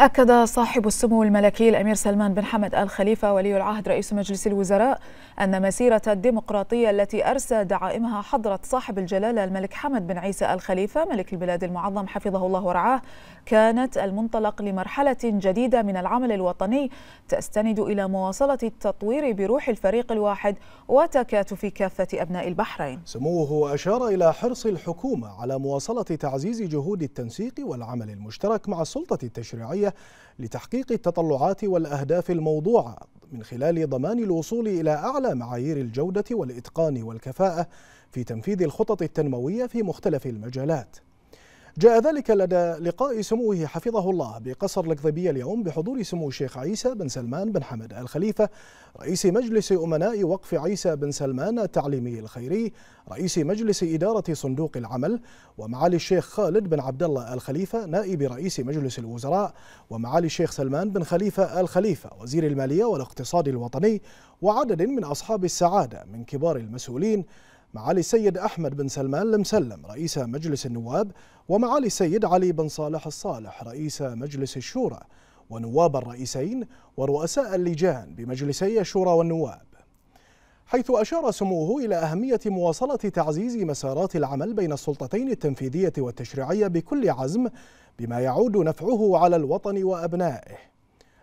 أكد صاحب السمو الملكي الأمير سلمان بن حمد آل خليفة ولي العهد رئيس مجلس الوزراء أن مسيرة الديمقراطية التي أرسى دعائمها حضرة صاحب الجلالة الملك حمد بن عيسى آل خليفة ملك البلاد المعظم حفظه الله ورعاه كانت المنطلق لمرحلة جديدة من العمل الوطني تستند إلى مواصلة التطوير بروح الفريق الواحد وتكاتف كافة أبناء البحرين سموه أشار إلى حرص الحكومة على مواصلة تعزيز جهود التنسيق والعمل المشترك مع السلطة التشريعية لتحقيق التطلعات والأهداف الموضوعة من خلال ضمان الوصول إلى أعلى معايير الجودة والإتقان والكفاءة في تنفيذ الخطط التنموية في مختلف المجالات جاء ذلك لدى لقاء سموه حفظه الله بقصر القضيبية اليوم بحضور سمو الشيخ عيسى بن سلمان بن حمد الخليفة رئيس مجلس أمناء وقف عيسى بن سلمان التعليمي الخيري رئيس مجلس إدارة صندوق العمل ومعالي الشيخ خالد بن عبد الله الخليفة نائب رئيس مجلس الوزراء ومعالي الشيخ سلمان بن خليفة الخليفة وزير المالية والاقتصاد الوطني وعدد من أصحاب السعادة من كبار المسؤولين معالي السيد أحمد بن سلمان المسلم رئيس مجلس النواب ومعالي السيد علي بن صالح الصالح رئيس مجلس الشورى ونواب الرئيسين ورؤساء اللجان بمجلسي الشورى والنواب حيث أشار سموه إلى أهمية مواصلة تعزيز مسارات العمل بين السلطتين التنفيذية والتشريعية بكل عزم بما يعود نفعه على الوطن وأبنائه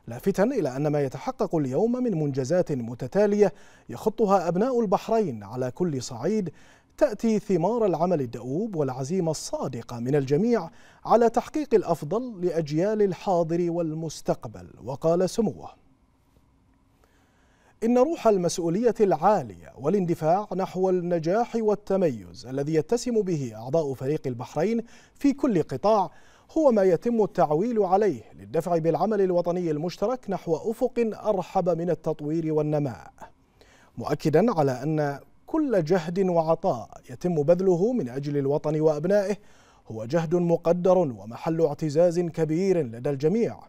لافتا إلى أن ما يتحقق اليوم من منجزات متتالية يخطها أبناء البحرين على كل صعيد تأتي ثمار العمل الدؤوب والعزيمة الصادقة من الجميع على تحقيق الأفضل لأجيال الحاضر والمستقبل وقال سموه إن روح المسؤولية العالية والاندفاع نحو النجاح والتميز الذي يتسم به أعضاء فريق البحرين في كل قطاع هو ما يتم التعويل عليه للدفع بالعمل الوطني المشترك نحو أفق أرحب من التطوير والنماء مؤكدا على أن كل جهد وعطاء يتم بذله من أجل الوطن وأبنائه هو جهد مقدر ومحل اعتزاز كبير لدى الجميع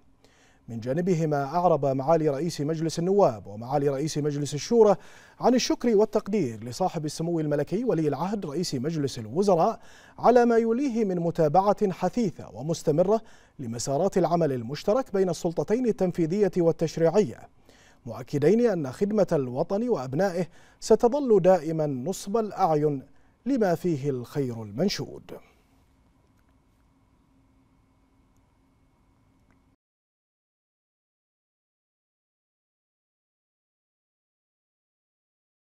من جانبهما أعرب معالي رئيس مجلس النواب ومعالي رئيس مجلس الشورى عن الشكر والتقدير لصاحب السمو الملكي ولي العهد رئيس مجلس الوزراء على ما يوليه من متابعة حثيثة ومستمرة لمسارات العمل المشترك بين السلطتين التنفيذية والتشريعية مؤكدين أن خدمة الوطن وأبنائه ستظل دائما نصب الأعين لما فيه الخير المنشود